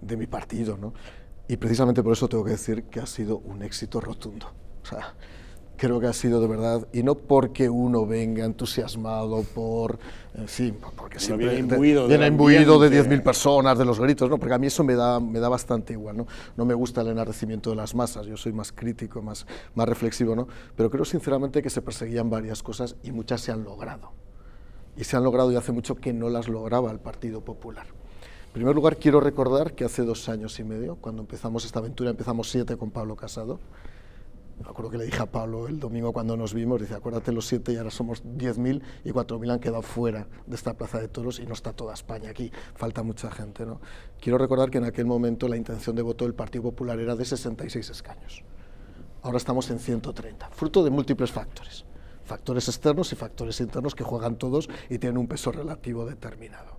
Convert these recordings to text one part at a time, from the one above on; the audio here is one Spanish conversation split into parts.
de mi partido, ¿no? Y precisamente por eso tengo que decir que ha sido un éxito rotundo. O sea, creo que ha sido de verdad, y no porque uno venga entusiasmado por, en fin, porque se siempre viene imbuido de, de 10.000 personas, de los gritos, no, porque a mí eso me da, me da bastante igual, ¿no? No me gusta el enardecimiento de las masas, yo soy más crítico, más, más reflexivo, ¿no? Pero creo sinceramente que se perseguían varias cosas y muchas se han logrado. Y se han logrado y hace mucho que no las lograba el Partido Popular. En primer lugar, quiero recordar que hace dos años y medio, cuando empezamos esta aventura, empezamos siete con Pablo Casado. Me acuerdo que le dije a Pablo el domingo cuando nos vimos, dice, acuérdate los siete y ahora somos 10.000 y cuatro 4.000 han quedado fuera de esta Plaza de Toros y no está toda España aquí, falta mucha gente. Quiero recordar que en aquel momento la intención de voto del Partido Popular era de 66 escaños. Ahora estamos en 130, fruto de múltiples factores, factores externos y factores internos que juegan todos y tienen un peso relativo determinado.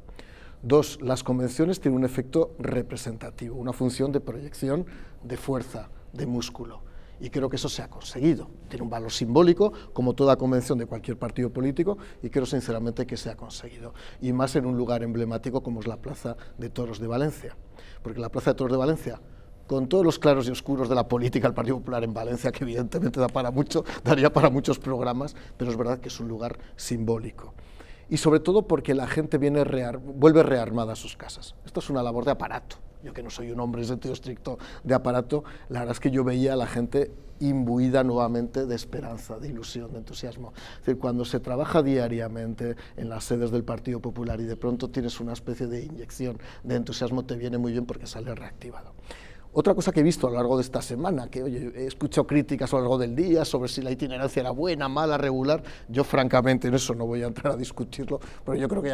Dos, las convenciones tienen un efecto representativo, una función de proyección de fuerza, de músculo. Y creo que eso se ha conseguido. Tiene un valor simbólico, como toda convención de cualquier partido político, y creo sinceramente que se ha conseguido. Y más en un lugar emblemático como es la Plaza de Toros de Valencia. Porque la Plaza de Toros de Valencia, con todos los claros y oscuros de la política del Partido Popular en Valencia, que evidentemente da para mucho, daría para muchos programas, pero es verdad que es un lugar simbólico y sobre todo porque la gente viene vuelve rearmada a sus casas. Esto es una labor de aparato. Yo que no soy un hombre sentido estricto de aparato, la verdad es que yo veía a la gente imbuida nuevamente de esperanza, de ilusión, de entusiasmo. Es decir, cuando se trabaja diariamente en las sedes del Partido Popular y de pronto tienes una especie de inyección de entusiasmo, te viene muy bien porque sale reactivado. Otra cosa que he visto a lo largo de esta semana, que oye, he escuchado críticas a lo largo del día sobre si la itinerancia era buena, mala, regular, yo francamente en eso no voy a entrar a discutirlo, pero yo creo que